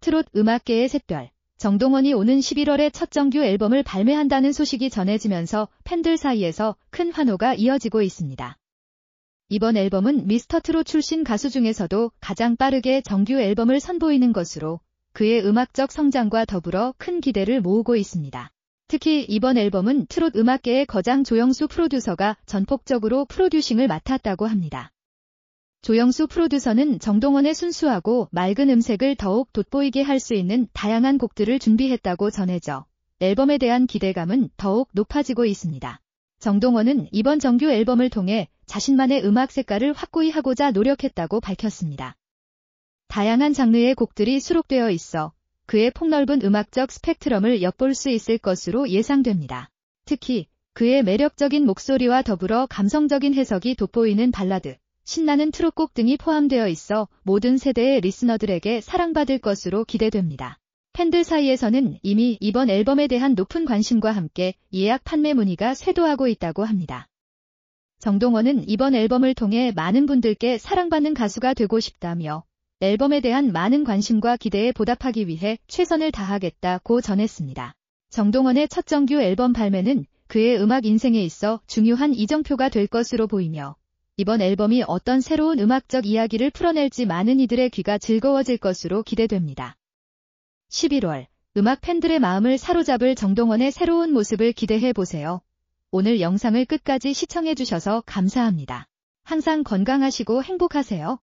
트롯 음악계의 샛별 정동원이 오는 11월에 첫 정규 앨범을 발매한다는 소식이 전해지면서 팬들 사이에서 큰 환호가 이어지고 있습니다. 이번 앨범은 미스터 트롯 출신 가수 중에서도 가장 빠르게 정규 앨범을 선보이는 것으로 그의 음악적 성장과 더불어 큰 기대를 모으고 있습니다. 특히 이번 앨범은 트롯 음악계의 거장 조영수 프로듀서가 전폭적으로 프로듀싱을 맡았다고 합니다. 조영수 프로듀서는 정동원의 순수하고 맑은 음색을 더욱 돋보이게 할 수 있는 다양한 곡들을 준비했다고 전해져 앨범에 대한 기대감은 더욱 높아지고 있습니다. 정동원은 이번 정규 앨범을 통해 자신만의 음악 색깔을 확고히 하고자 노력했다고 밝혔습니다. 다양한 장르의 곡들이 수록되어 있어 그의 폭넓은 음악적 스펙트럼을 엿볼 수 있을 것으로 예상됩니다. 특히 그의 매력적인 목소리와 더불어 감성적인 해석이 돋보이는 발라드, 신나는 트롯곡 등이 포함되어 있어 모든 세대의 리스너들에게 사랑받을 것으로 기대됩니다. 팬들 사이에서는 이미 이번 앨범에 대한 높은 관심과 함께 예약 판매 문의가 쇄도하고 있다고 합니다. 정동원은 이번 앨범을 통해 많은 분들께 사랑받는 가수가 되고 싶다며 앨범에 대한 많은 관심과 기대에 보답하기 위해 최선을 다하겠다고 전했습니다. 정동원의 첫 정규 앨범 발매는 그의 음악 인생에 있어 중요한 이정표가 될 것으로 보이며 이번 앨범이 어떤 새로운 음악적 이야기를 풀어낼지 많은 이들의 귀가 즐거워질 것으로 기대됩니다. 11월 음악 팬들의 마음을 사로잡을 정동원의 새로운 모습을 기대해 보세요. 오늘 영상을 끝까지 시청해 주셔서 감사합니다. 항상 건강하시고 행복하세요.